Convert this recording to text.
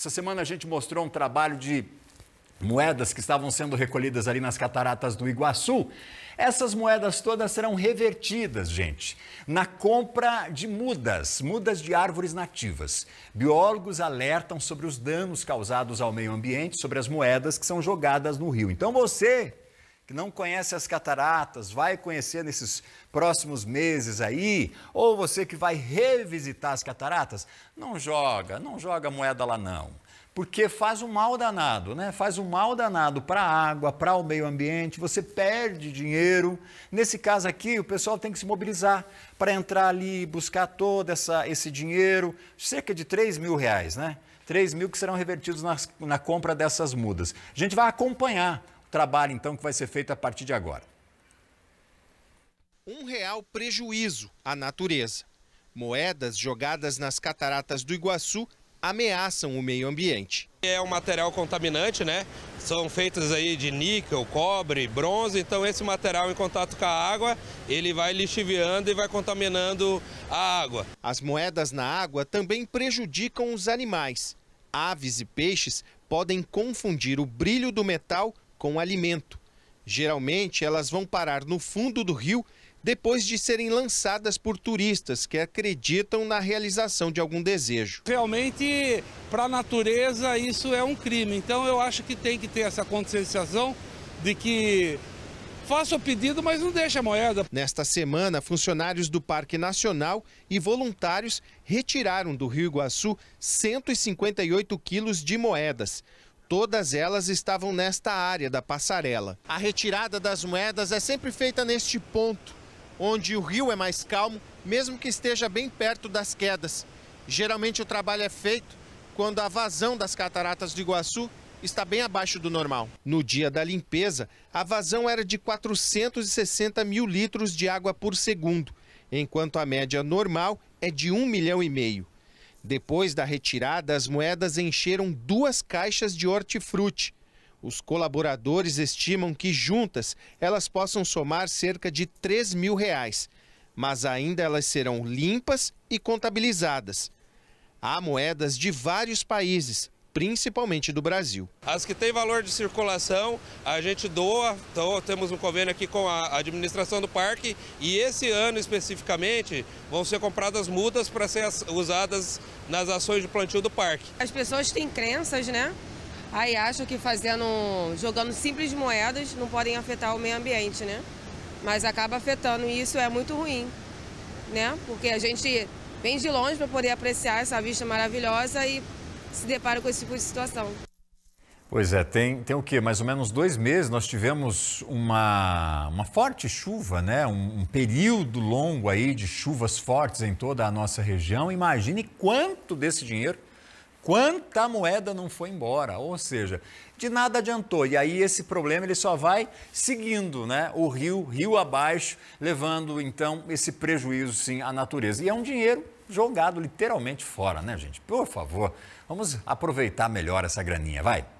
Essa semana a gente mostrou um trabalho de moedas que estavam sendo recolhidas ali nas cataratas do Iguaçu. Essas moedas todas serão revertidas, gente, na compra de mudas, mudas de árvores nativas. Biólogos alertam sobre os danos causados ao meio ambiente sobre as moedas que são jogadas no rio. Então você que não conhece as cataratas, vai conhecer nesses próximos meses aí, ou você que vai revisitar as cataratas, não joga, não joga moeda lá não. Porque faz um mal danado, né? Faz um mal danado para a água, para o meio ambiente, você perde dinheiro. Nesse caso aqui, o pessoal tem que se mobilizar para entrar ali, buscar todo essa, esse dinheiro, cerca de 3 mil reais, né? 3 mil que serão revertidos na compra dessas mudas. A gente vai acompanhar trabalho, então, que vai ser feito a partir de agora? Um real prejuízo à natureza. Moedas jogadas nas cataratas do Iguaçu ameaçam o meio ambiente. É um material contaminante, né? São feitas aí de níquel, cobre, bronze, então esse material em contato com a água, ele vai lixiviando e vai contaminando a água. As moedas na água também prejudicam os animais. Aves e peixes podem confundir o brilho do metal com alimento. Geralmente, elas vão parar no fundo do rio depois de serem lançadas por turistas que acreditam na realização de algum desejo. Realmente, para a natureza, isso é um crime. Então, eu acho que tem que ter essa conscientização de que faça o pedido, mas não deixa a moeda. Nesta semana, funcionários do Parque Nacional e voluntários retiraram do Rio Iguaçu 158 quilos de moedas. Todas elas estavam nesta área da passarela. A retirada das moedas é sempre feita neste ponto, onde o rio é mais calmo, mesmo que esteja bem perto das quedas. Geralmente o trabalho é feito quando a vazão das cataratas do Iguaçu está bem abaixo do normal. No dia da limpeza, a vazão era de 460 mil litros de água por segundo, enquanto a média normal é de 1 milhão e meio. Depois da retirada, as moedas encheram duas caixas de hortifruti. Os colaboradores estimam que juntas elas possam somar cerca de 3 mil reais, mas ainda elas serão limpas e contabilizadas. Há moedas de vários países, principalmente do Brasil. As que têm valor de circulação, a gente doa, então temos um convênio aqui com a administração do parque e esse ano especificamente vão ser compradas mudas para serem usadas nas ações de plantio do parque. As pessoas têm crenças, né? Aí acham que fazendo, jogando simples moedas não podem afetar o meio ambiente, né? Mas acaba afetando e isso é muito ruim, né? Porque a gente vem de longe para poder apreciar essa vista maravilhosa e se depara com esse tipo de situação. Pois é, tem, tem o quê? Mais ou menos dois meses nós tivemos uma, uma forte chuva, né? Um, um período longo aí de chuvas fortes em toda a nossa região. Imagine quanto desse dinheiro Quanta moeda não foi embora, ou seja, de nada adiantou. E aí esse problema ele só vai seguindo, né? O rio, rio abaixo, levando então esse prejuízo sim à natureza. E é um dinheiro jogado literalmente fora, né, gente? Por favor, vamos aproveitar melhor essa graninha, vai.